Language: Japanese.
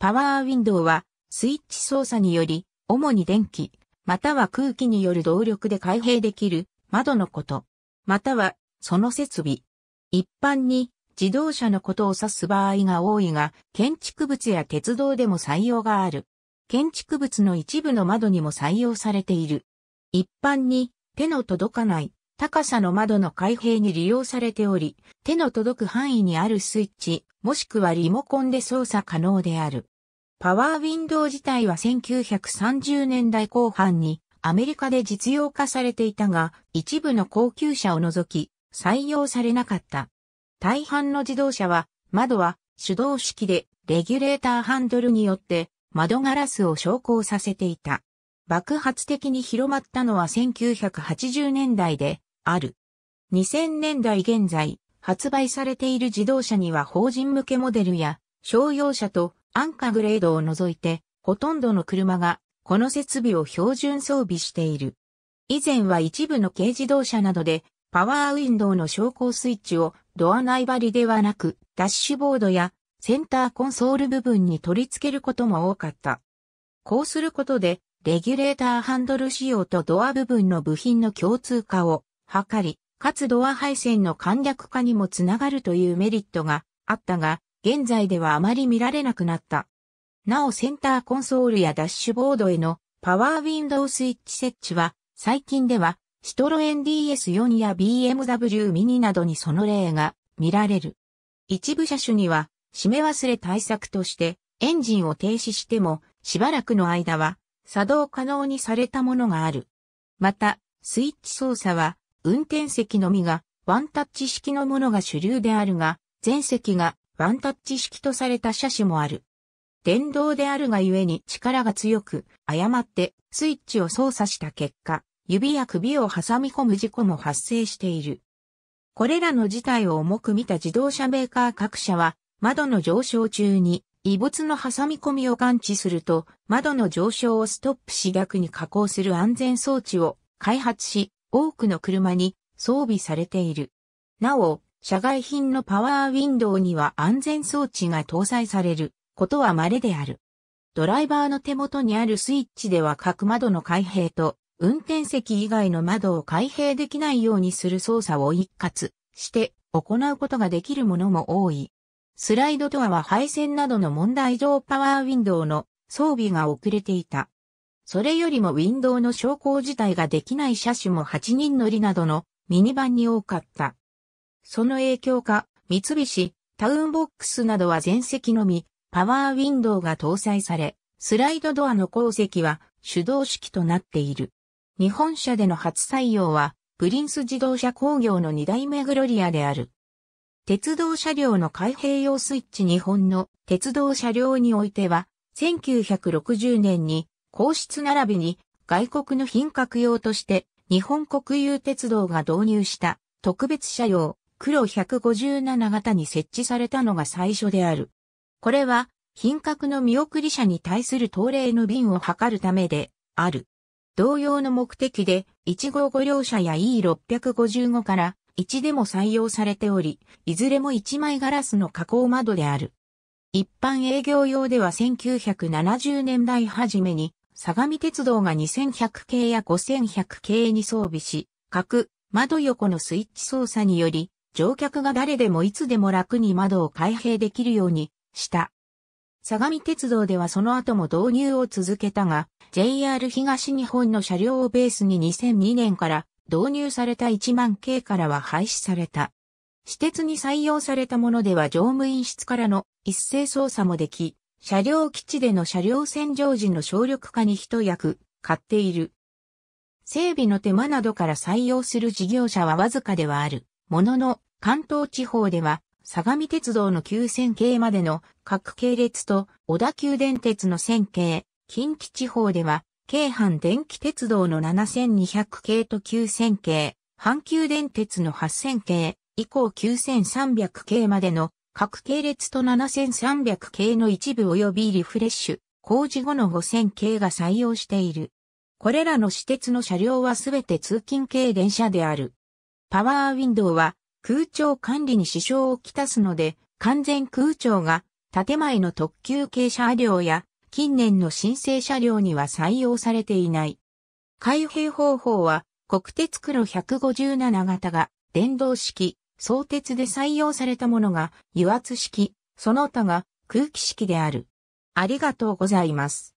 パワーウィンドウは、スイッチ操作により、主に電気、または空気による動力で開閉できる窓のこと、または、その設備。一般に、自動車のことを指す場合が多いが、建築物や鉄道でも採用がある。建築物の一部の窓にも採用されている。一般に、手の届かない高さの窓の開閉に利用されており、手の届く範囲にあるスイッチ、もしくはリモコンで操作可能である。パワーウィンドウ自体は1930年代後半にアメリカで実用化されていたが、一部の高級車を除き採用されなかった。大半の自動車は窓は手動式でレギュレーターハンドルによって窓ガラスを昇降させていた。爆発的に広まったのは1980年代である。2000年代現在、発売されている自動車には法人向けモデルや商用車と安価グレードを除いて、ほとんどの車がこの設備を標準装備している。以前は一部の軽自動車などで、パワーウィンドウの昇降スイッチをドア内張りではなく、ダッシュボードやセンターコンソール部分に取り付けることも多かった。こうすることで、レギュレーターハンドル仕様とドア部分の部品の共通化を図り、かつドア配線の簡略化にもつながるというメリットがあったが、現在ではあまり見られなくなった。なおセンターコンソールやダッシュボードへのパワーウィンドウスイッチ設置は、最近では、シトロエン DS4 や BMW ミニなどにその例が見られる。一部車種には、締め忘れ対策として、エンジンを停止しても、しばらくの間は、作動可能にされたものがある。また、スイッチ操作は、運転席のみがワンタッチ式のものが主流であるが、前席がワンタッチ式とされた車種もある。電動であるがゆえに力が強く、誤ってスイッチを操作した結果、指や首を挟み込む事故も発生している。これらの事態を重く見た自動車メーカー各社は、窓の上昇中に異物の挟み込みを感知すると、窓の上昇をストップし逆に加工する安全装置を開発し、多くの車に装備されている。なお、社外品のパワーウィンドウには安全装置が搭載されることは稀である。ドライバーの手元にあるスイッチでは各窓の開閉と運転席以外の窓を開閉できないようにする操作を一括して行うことができるものも多い。スライドドアは配線などの問題上パワーウィンドウの装備が遅れていた。それよりもウィンドウの昇降自体ができない車種も8人乗りなどのミニバンに多かった。その影響か、三菱、タウンボックスなどは全席のみ、パワーウィンドウが搭載され、スライドドアの後席は手動式となっている。日本車での初採用は、プリンス自動車工業の2代目グロリアである。鉄道車両の開閉用スイッチ日本の鉄道車両においては、1960年に皇室並びに外国の品格用として日本国有鉄道が導入した特別車用黒157型に設置されたのが最初である。これは品格の見送り車に対する東例の便を図るためである。同様の目的で1号5両車や E655 から1でも採用されており、いずれも1枚ガラスの加工窓である。一般営業用では1970年代初めに相模鉄道が2100系や5100系に装備し、各窓横のスイッチ操作により、乗客が誰でもいつでも楽に窓を開閉できるようにした。相模鉄道ではその後も導入を続けたが、JR 東日本の車両をベースに2002年から導入された1万系からは廃止された。私鉄に採用されたものでは乗務員室からの一斉操作もでき、車両基地での車両洗浄時の省力化に一役買っている。整備の手間などから採用する事業者はわずかではある。ものの、関東地方では、相模鉄道の9000系までの各系列と小田急電鉄の1000系、近畿地方では、京阪電気鉄道の7200系と9000系、阪急電鉄の8000系、以降9300系までの各系列と7300系の一部及びリフレッシュ、工事後の5000系が採用している。これらの私鉄の車両はすべて通勤系電車である。パワーウィンドウは空調管理に支障をきたすので、完全空調が建前の特急系車両や近年の申請車両には採用されていない。開閉方法は国鉄黒157型が電動式相鉄で採用されたものが油圧式、その他が空気式である。ありがとうございます。